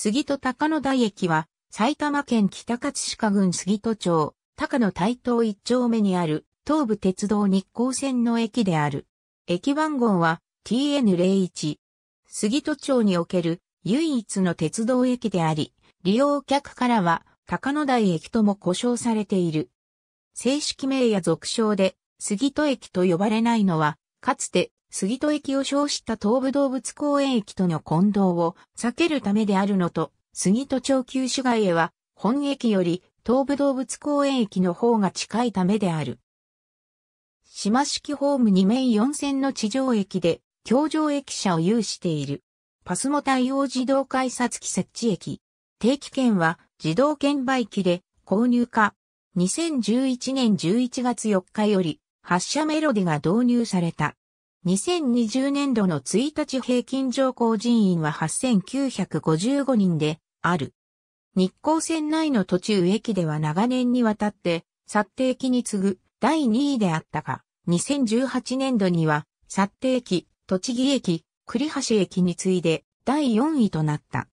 杉戸高野台駅は、埼玉県北葛飾郡杉戸町、高野台東一丁目にある、東武鉄道日光線の駅である。駅番号は TN01。杉戸町における唯一の鉄道駅であり、利用客からは高野台駅とも呼称されている。正式名や俗称で杉戸駅と呼ばれないのは、かつて杉戸駅を称した東武動物公園駅との混同を避けるためであるのと、杉戸町旧市街へは、本駅より東武動物公園駅の方が近いためである。島式ホーム2面4線の地上駅で、橋上駅舎を有している。パスモ対応自動改札機設置駅。定期券は自動券売機で購入か。2011年11月4日より発車メロディが導入された。2020年度の1日平均乗降人員は8955人である。日光線内の途中駅では長年にわたって、殺定期に次ぐ第2位であったが、2018年度には、殺定期、栃木駅、栗橋駅に次いで第4位となった。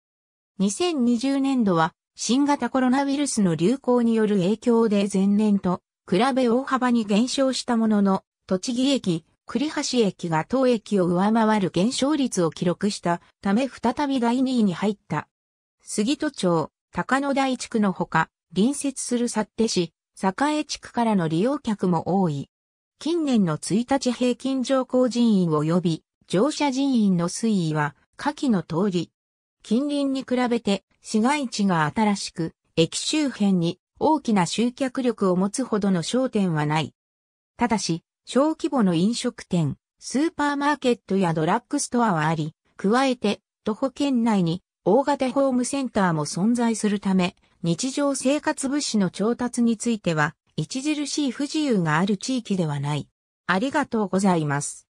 2020年度は、新型コロナウイルスの流行による影響で前年と比べ大幅に減少したものの、栃木駅、栗橋駅が当駅を上回る減少率を記録したため再び第2位に入った。杉戸町、高野台地区のほか、隣接する幸手市、栄地区からの利用客も多い。近年の1日平均乗降人員及び乗車人員の推移は下記の通り。近隣に比べて市街地が新しく、駅周辺に大きな集客力を持つほどの商店はない。ただし、小規模の飲食店、スーパーマーケットやドラッグストアはあり、加えて、徒歩圏内に大型ホームセンターも存在するため、日常生活物資の調達については、著しい不自由がある地域ではない。ありがとうございます。